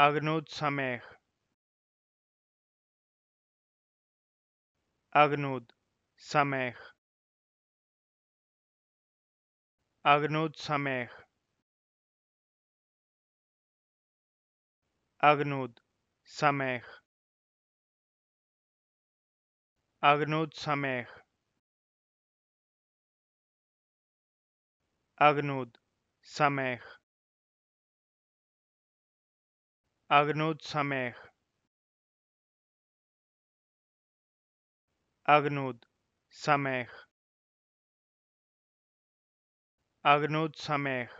агнут самех. агнут самех. агнут самех. агнут самех. агнут самех. агнут самех. Arnaud Samer Arnaud Samer Arnaud Samer